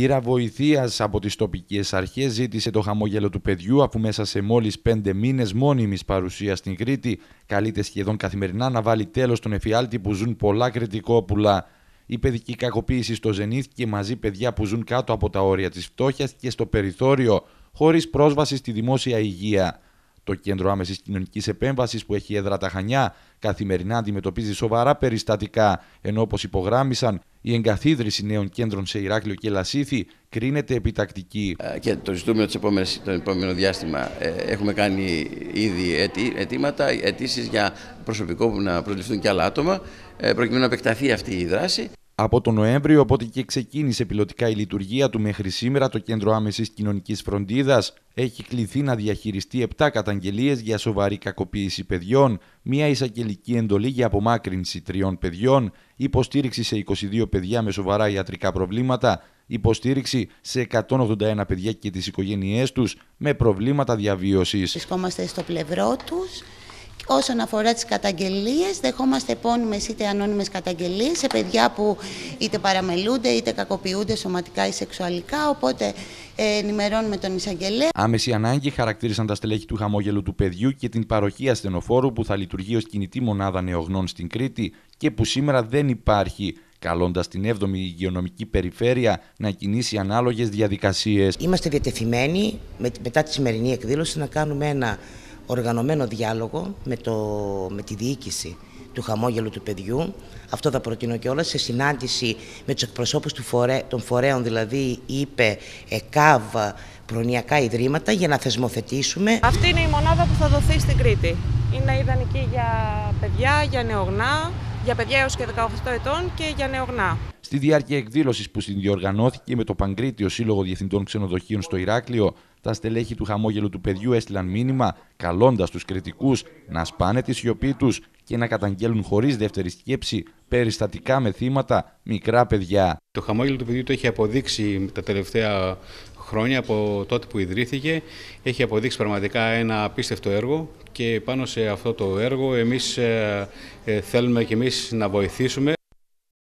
Χείρα βοηθείας από τις τοπικές αρχές ζήτησε το χαμόγελο του παιδιού, αφού μέσα σε μόλις πέντε μήνες μόνιμης παρουσία στην Κρήτη, καλείται σχεδόν καθημερινά να βάλει τέλος στον εφιάλτη που ζουν πολλά πουλά. Η παιδική κακοποίηση στο Ζενήθ και μαζί παιδιά που ζουν κάτω από τα όρια της φτώχειας και στο περιθώριο, χωρίς πρόσβαση στη δημόσια υγεία. Το Κέντρο Άμεσης Κοινωνικής Επέμβασης που έχει έδρα τα Χανιά καθημερινά αντιμετωπίζει σοβαρά περιστατικά, ενώ όπως υπογράμμισαν η εγκαθίδρυση νέων κέντρων σε Ηράκλειο και Λασίθη κρίνεται επιτακτική. Ε, και το ότι το επόμενο διάστημα ε, έχουμε κάνει ήδη αιτήματα, αιτήσεις για προσωπικό που να προσληφθούν και άλλα άτομα, ε, προκειμένου να επεκταθεί αυτή η δράση. Από τον Νοέμβριο, όποτε και ξεκίνησε πιλωτικά η λειτουργία του μέχρι σήμερα, το Κέντρο Άμεσης Κοινωνικής Φροντίδας έχει κληθεί να διαχειριστεί 7 καταγγελίες για σοβαρή κακοποίηση παιδιών, μία εισαγγελική εντολή για απομάκρυνση τριών παιδιών, υποστήριξη σε 22 παιδιά με σοβαρά ιατρικά προβλήματα, υποστήριξη σε 181 παιδιά και τις οικογένειε τους με προβλήματα διαβίωσης. Βρισκόμαστε στο πλευρό τους. Όσον αφορά τις καταγγελίες, δεχόμαστε επώνυμες είτε ανώνυμες καταγγελίες σε παιδιά που είτε παραμελούνται είτε κακοποιούνται σωματικά ή σεξουαλικά, οπότε ενημερώνουμε τον εισαγγελέα. Άμεση ανάγκη χαρακτήρισαν τα στελέχη του χαμόγελου του παιδιού και την παροχή ασθενοφόρου που θα λειτουργεί ως κινητή μονάδα νεογνών στην Κρήτη και που σήμερα δεν υπάρχει καλώντας την 7η υγειονομική περιφέρεια να κινήσει ανάλογες διαδικασίες. Είμαστε διατεθειμένοι με, μετά τη σημερινή εκδήλωση να κάνουμε ένα οργανωμένο διάλογο με, το, με τη διοίκηση του χαμόγελου του παιδιού. Αυτό θα προτείνω όλα Σε συνάντηση με τους εκπροσώπους φορέ, των φορέων, δηλαδή είπε ΕΚΑΒ, προνοιακά ιδρύματα, για να θεσμοθετήσουμε. Αυτή είναι η μονάδα που θα δοθεί στην Κρήτη. Είναι ιδανική για παιδιά, για νεογνά, για παιδιά έως και 18 ετών και για νεογνά. Στη διάρκεια εκδήλωσης που συνδιοργανώθηκε με το Παγκρίτιο Σύλλογο Διεθνών Ξενοδοχείων στο Ηράκλειο, τα στελέχη του χαμόγελου του παιδιού έστειλαν μήνυμα καλώντας τους κριτικούς να σπάνε τη σιωπή τους και να καταγγέλουν χωρίς δεύτερη σκέψη περιστατικά με θύματα μικρά παιδιά. Το χαμόγελο του παιδιού το έχει αποδείξει τα τελευταία χρόνια από τότε που ιδρύθηκε. Έχει αποδείξει πραγματικά ένα απίστευτο έργο και πάνω σε αυτό το έργο εμείς ε, ε, θέλουμε και εμείς να βοηθήσουμε.